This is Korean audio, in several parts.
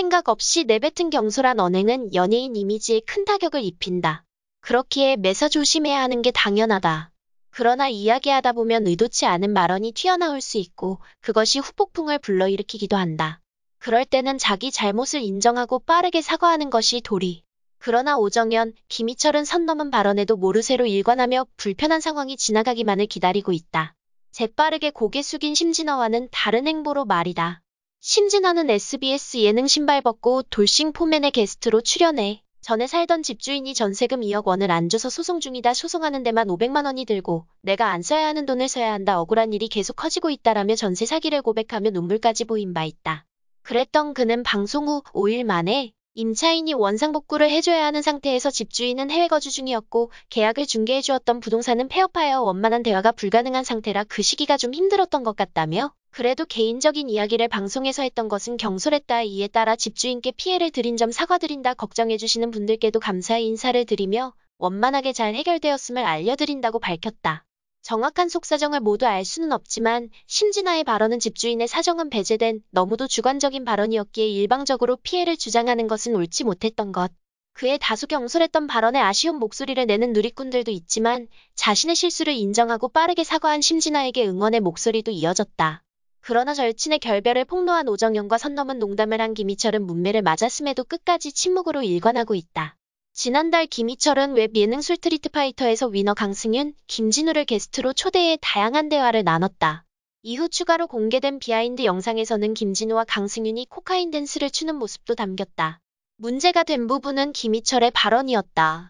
생각 없이 내뱉은 경솔한 언행은 연예인 이미지에 큰 타격을 입힌다. 그렇기에 매사 조심해야 하는 게 당연하다. 그러나 이야기하다 보면 의도치 않은 말언이 튀어나올 수 있고 그것이 후폭풍을 불러일으키기도 한다. 그럴 때는 자기 잘못을 인정하고 빠르게 사과하는 것이 도리. 그러나 오정현, 김희철은 선 넘은 발언에도 모르쇠로 일관하며 불편한 상황이 지나가기만을 기다리고 있다. 재빠르게 고개 숙인 심진어와는 다른 행보로 말이다. 심진아는 SBS 예능 신발 벗고 돌싱 포맨의 게스트로 출연해 전에 살던 집주인이 전세금 2억 원을 안 줘서 소송 중이다 소송하는 데만 500만 원이 들고 내가 안 써야 하는 돈을 써야 한다 억울한 일이 계속 커지고 있다라며 전세 사기를 고백하며 눈물까지 보인 바 있다. 그랬던 그는 방송 후 5일 만에 임차인이 원상복구를 해줘야 하는 상태에서 집주인은 해외 거주 중이었고 계약을 중개해 주었던 부동산은 폐업하여 원만한 대화가 불가능한 상태라 그 시기가 좀 힘들었던 것 같다며 그래도 개인적인 이야기를 방송에서 했던 것은 경솔했다 이에 따라 집주인께 피해를 드린 점 사과드린다 걱정해주시는 분들께도 감사의 인사를 드리며 원만하게 잘 해결되었음을 알려드린다고 밝혔다. 정확한 속사정을 모두 알 수는 없지만 심진아의 발언은 집주인의 사정은 배제된 너무도 주관적인 발언이었기에 일방적으로 피해를 주장하는 것은 옳지 못했던 것. 그의 다소 경솔했던 발언에 아쉬운 목소리를 내는 누리꾼들도 있지만 자신의 실수를 인정하고 빠르게 사과한 심진아에게 응원의 목소리도 이어졌다. 그러나 절친의 결별을 폭로한 오정현과 선넘은 농담을 한 김희철은 문매를 맞았음에도 끝까지 침묵으로 일관하고 있다. 지난달 김희철은 웹 예능 술트리트 파이터에서 위너 강승윤, 김진우를 게스트로 초대해 다양한 대화를 나눴다. 이후 추가로 공개된 비하인드 영상에서는 김진우와 강승윤이 코카인 댄스를 추는 모습도 담겼다. 문제가 된 부분은 김희철의 발언이었다.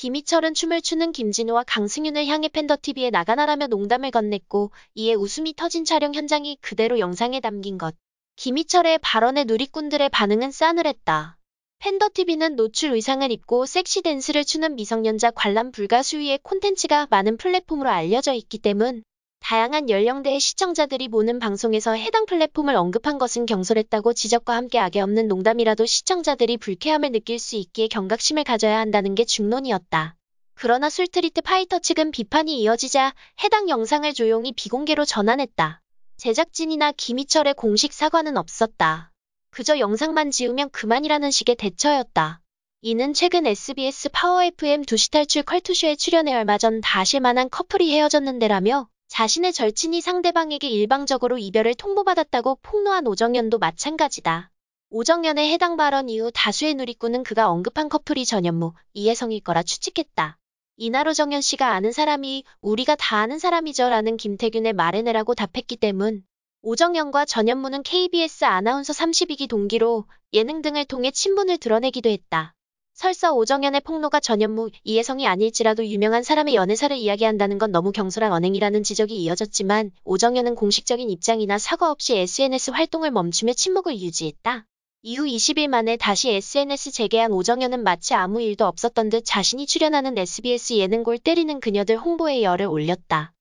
김희철은 춤을 추는 김진우와 강승윤을 향해 팬더TV에 나가나라며 농담을 건넸고 이에 웃음이 터진 촬영 현장이 그대로 영상에 담긴 것. 김희철의 발언에 누리꾼들의 반응은 싸늘했다. 팬더TV는 노출 의상을 입고 섹시 댄스를 추는 미성년자 관람 불가 수위의 콘텐츠가 많은 플랫폼으로 알려져 있기 때문 다양한 연령대의 시청자들이 보는 방송에서 해당 플랫폼을 언급한 것은 경솔했다고 지적과 함께 악의 없는 농담이라도 시청자들이 불쾌함을 느낄 수 있기에 경각심을 가져야 한다는 게 중론이었다. 그러나 술트리트 파이터 측은 비판이 이어지자 해당 영상을 조용히 비공개로 전환했다. 제작진이나 김희철의 공식 사과는 없었다. 그저 영상만 지우면 그만이라는 식의 대처였다. 이는 최근 SBS 파워 FM 2시 탈출 컬투쇼에 출연해 얼마 전 다실만한 커플이 헤어졌는데라며 자신의 절친이 상대방에게 일방적으로 이별을 통보받았다고 폭로한 오정연도 마찬가지다. 오정연의 해당 발언 이후 다수의 누리꾼은 그가 언급한 커플이 전현무, 이혜성일 거라 추측했다. 이나로정연 씨가 아는 사람이 우리가 다 아는 사람이죠라는 김태균의 말에내라고 답했기 때문 오정연과 전현무는 KBS 아나운서 32기 동기로 예능 등을 통해 친분을 드러내기도 했다. 설사 오정현의 폭로가 전현무, 이혜성이 아닐지라도 유명한 사람의 연애사를 이야기한다는 건 너무 경솔한 언행이라는 지적이 이어졌지만 오정현은 공식적인 입장이나 사과 없이 SNS 활동을 멈추며 침묵을 유지했다. 이후 20일 만에 다시 SNS 재개한 오정현은 마치 아무 일도 없었던 듯 자신이 출연하는 SBS 예능 골 때리는 그녀들 홍보에 열을 올렸다.